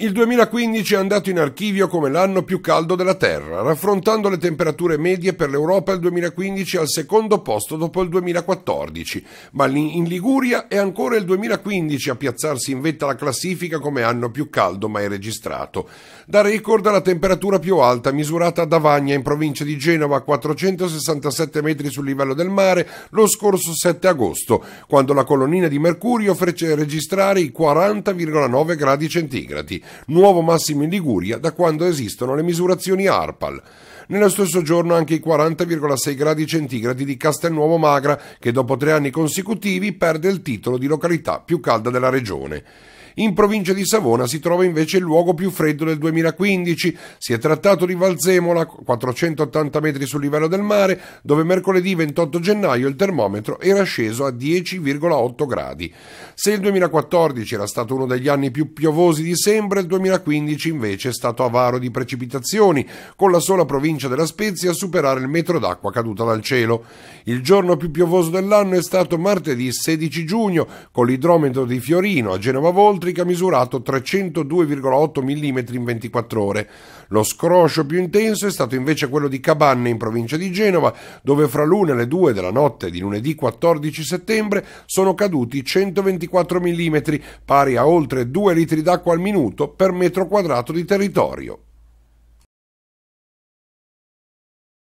Il 2015 è andato in archivio come l'anno più caldo della Terra, raffrontando le temperature medie per l'Europa il 2015 al secondo posto dopo il 2014, ma in Liguria è ancora il 2015 a piazzarsi in vetta la classifica come anno più caldo mai registrato. Da record la temperatura più alta misurata ad Avagna in provincia di Genova a 467 metri sul livello del mare lo scorso 7 agosto, quando la colonnina di mercurio fece registrare i 40,9 gradi centigradi nuovo massimo in Liguria da quando esistono le misurazioni ARPAL. Nello stesso giorno anche i 40,6 gradi centigradi di Castelnuovo Magra, che dopo tre anni consecutivi perde il titolo di località più calda della regione. In provincia di Savona si trova invece il luogo più freddo del 2015. Si è trattato di Valzemola, 480 metri sul livello del mare, dove mercoledì 28 gennaio il termometro era sceso a 10,8 gradi. Se il 2014 era stato uno degli anni più piovosi di sempre, il 2015 invece è stato avaro di precipitazioni, con la sola provincia della Spezia a superare il metro d'acqua caduta dal cielo. Il giorno più piovoso dell'anno è stato martedì 16 giugno, con l'idrometro di Fiorino a Genova Voltri L'Africa ha misurato 302,8 mm in 24 ore. Lo scroscio più intenso è stato invece quello di Cabanne in provincia di Genova, dove fra l'una e le due della notte di lunedì 14 settembre sono caduti 124 mm, pari a oltre 2 litri d'acqua al minuto per metro quadrato di territorio.